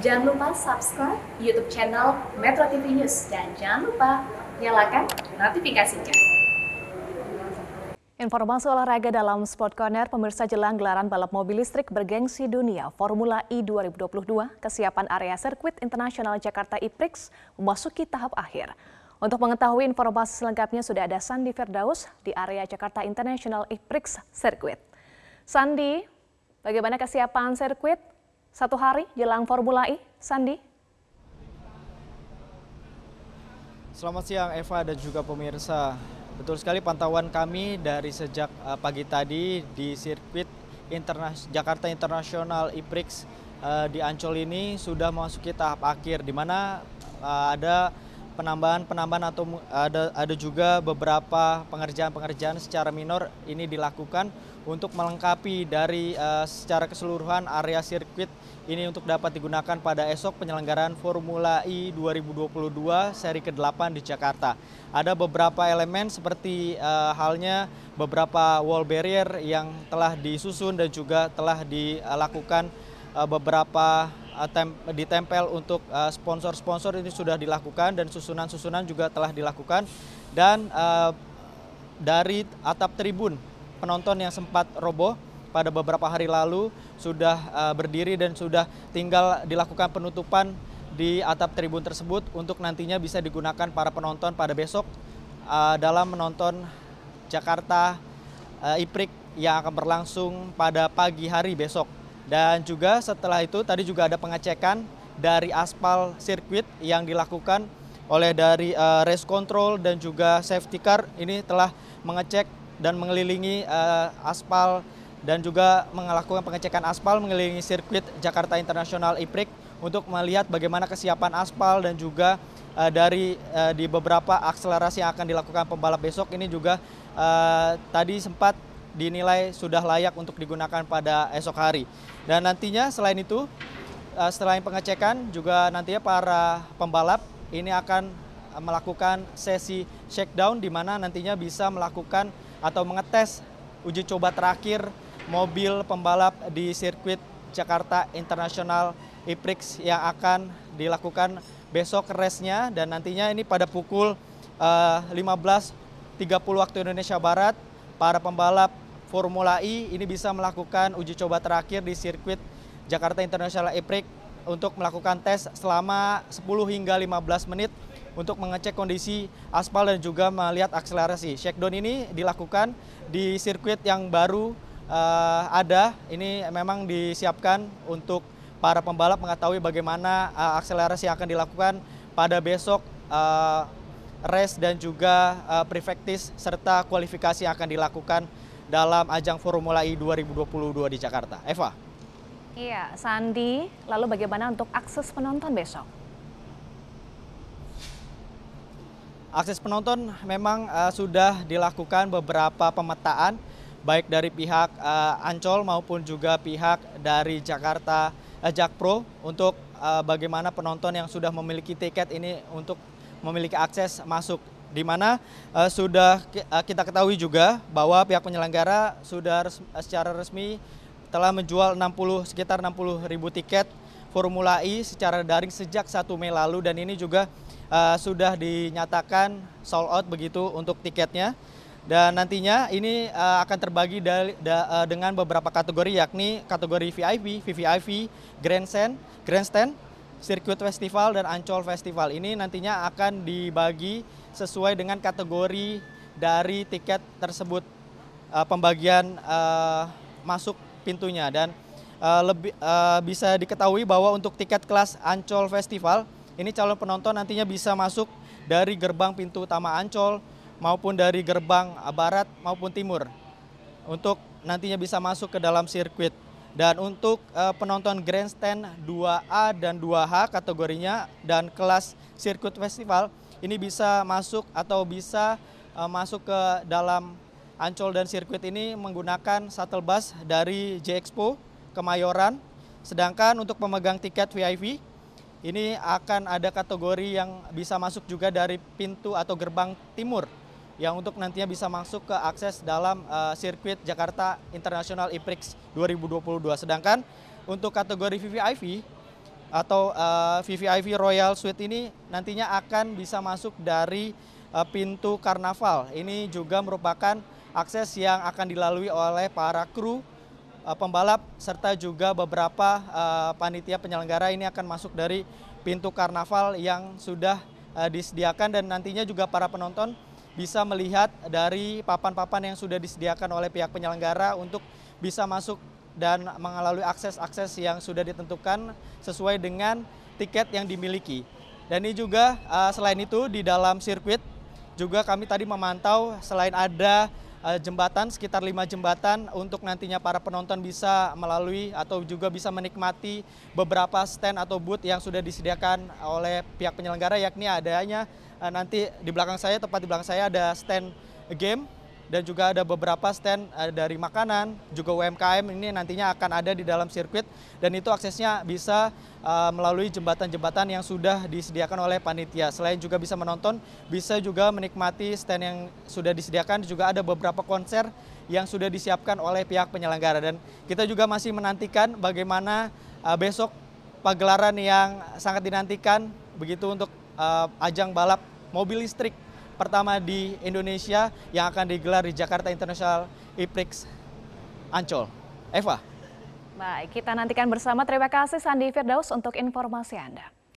Jangan lupa subscribe YouTube channel Metro TV News dan jangan lupa nyalakan notifikasinya. Informasi olahraga dalam Sport Corner, pemirsa jelang gelaran balap mobil listrik bergengsi dunia Formula E 2022, kesiapan area sirkuit internasional Jakarta IPRIX memasuki tahap akhir. Untuk mengetahui informasi selengkapnya sudah ada Sandi Firdaus di area Jakarta International IPRIX Circuit. Sandi, bagaimana kesiapan sirkuit? Satu hari jelang Formula E, Sandi? Selamat siang Eva dan juga pemirsa. Betul sekali pantauan kami dari sejak eh, pagi tadi di sirkuit Interna Jakarta International IPRIX uh, eh, di Ancol ini sudah memasuki tahap akhir di mana eh, ada penambahan-penambahan atau ada ada juga beberapa pengerjaan-pengerjaan secara minor ini dilakukan untuk melengkapi dari secara keseluruhan area sirkuit ini untuk dapat digunakan pada esok penyelenggaraan Formula E 2022 seri ke-8 di Jakarta. Ada beberapa elemen seperti uh, halnya beberapa wall barrier yang telah disusun dan juga telah dilakukan uh, beberapa eh, ditempel untuk sponsor-sponsor ini sudah dilakukan dan susunan-susunan juga telah dilakukan dan dari atap tribun penonton yang sempat roboh pada beberapa hari lalu sudah uh, berdiri dan sudah tinggal dilakukan penutupan di atap tribun tersebut untuk nantinya bisa digunakan para penonton pada besok uh, dalam menonton Jakarta uh, IPRIK yang akan berlangsung pada pagi hari besok. Dan juga setelah itu tadi juga ada pengecekan dari aspal sirkuit yang dilakukan oleh dari uh, race control dan juga safety car ini telah mengecek dan mengelilingi uh, aspal dan juga melakukan pengecekan aspal mengelilingi sirkuit Jakarta International Iprik untuk melihat bagaimana kesiapan aspal dan juga uh, dari uh, di beberapa akselerasi yang akan dilakukan pembalap besok ini juga uh, tadi sempat dinilai sudah layak untuk digunakan pada esok hari. Dan nantinya selain itu, uh, selain pengecekan juga nantinya para pembalap ini akan melakukan sesi shakedown di mana nantinya bisa melakukan atau mengetes uji coba terakhir mobil pembalap di sirkuit Jakarta International IPRIX yang akan dilakukan besok resnya dan nantinya ini pada pukul eh, uh, 15.30 waktu Indonesia Barat para pembalap Formula E ini bisa melakukan uji coba terakhir di sirkuit Jakarta International IPRIX untuk melakukan tes selama 10 hingga 15 menit untuk mengecek kondisi aspal dan juga melihat akselerasi. Shakedown ini dilakukan di sirkuit yang baru uh, ada. Ini memang disiapkan untuk para pembalap mengetahui bagaimana uh, akselerasi yang akan dilakukan pada besok uh, race dan juga uh, prefectice serta kualifikasi yang akan dilakukan dalam ajang Formula E 2022 di Jakarta. Eva. Iya, Sandi. Lalu bagaimana untuk akses penonton besok? Akses penonton memang uh, sudah dilakukan beberapa pemetaan baik dari pihak uh, Ancol maupun juga pihak dari Jakarta uh, eh, Jakpro untuk uh, bagaimana penonton yang sudah memiliki tiket ini untuk memiliki akses masuk di mana uh, sudah kita ketahui juga bahwa pihak penyelenggara sudah res secara resmi telah menjual 60 sekitar 60 ribu tiket Formula E secara daring sejak 1 Mei lalu dan ini juga uh, sudah dinyatakan sold out begitu untuk tiketnya. Dan nantinya ini uh, akan terbagi da, da, eh, dengan beberapa kategori yakni kategori VIP, VVIP, Grandstand, Grandstand, Circuit Festival dan Ancol Festival. Ini nantinya akan dibagi sesuai dengan kategori dari tiket tersebut uh, pembagian uh, masuk pintunya dan uh, lebih uh, bisa diketahui bahwa untuk tiket kelas Ancol Festival ini calon penonton nantinya bisa masuk dari gerbang pintu utama Ancol maupun dari gerbang barat maupun timur untuk nantinya bisa masuk ke dalam sirkuit. Dan untuk uh, penonton grandstand 2A dan 2H kategorinya dan kelas sirkuit festival ini bisa masuk atau bisa uh, masuk ke dalam Ancol dan sirkuit ini menggunakan shuttle bus dari J Expo Kemayoran. Sedangkan untuk pemegang tiket VIP ini akan ada kategori yang bisa masuk juga dari pintu atau gerbang timur yang untuk nantinya bisa masuk ke akses dalam uh, sirkuit Jakarta International IPRIX 2022. Sedangkan untuk kategori VVIP atau uh, eh, VVIP Royal Suite ini nantinya akan bisa masuk dari uh, pintu Karnaval. Ini juga merupakan akses yang akan dilalui oleh para kru pembalap serta juga beberapa uh, panitia penyelenggara ini akan masuk dari pintu Karnaval yang sudah uh, disediakan dan nantinya juga para penonton bisa melihat dari papan-papan yang sudah disediakan oleh pihak penyelenggara untuk bisa masuk dan mengalami akses-akses yang sudah ditentukan sesuai dengan tiket yang dimiliki. Dan ini juga eh, selain itu di dalam sirkuit juga kami tadi memantau selain ada Eh, jembatan, sekitar lima jembatan untuk nantinya para penonton bisa melalui atau juga bisa menikmati beberapa stand atau booth yang sudah disediakan oleh pihak penyelenggara yakni adanya eh, nanti di belakang saya, tepat di belakang saya ada stand game dan juga ada beberapa stand eh, dari makanan, juga UMKM ini nantinya akan ada di dalam sirkuit dan itu aksesnya bisa eh, melalui jembatan-jembatan yang sudah disediakan oleh panitia. Selain juga bisa menonton, bisa juga menikmati stand yang sudah disediakan, juga ada beberapa konser yang sudah disiapkan oleh pihak penyelenggara dan kita juga masih menantikan bagaimana eh, besok pagelaran yang sangat dinantikan begitu untuk ajang balap mobil listrik pertama di Indonesia yang akan digelar di Jakarta International IPRIX Ancol. Eva. Baik, kita nantikan bersama. Terima kasih Sandi Firdaus untuk informasi Anda.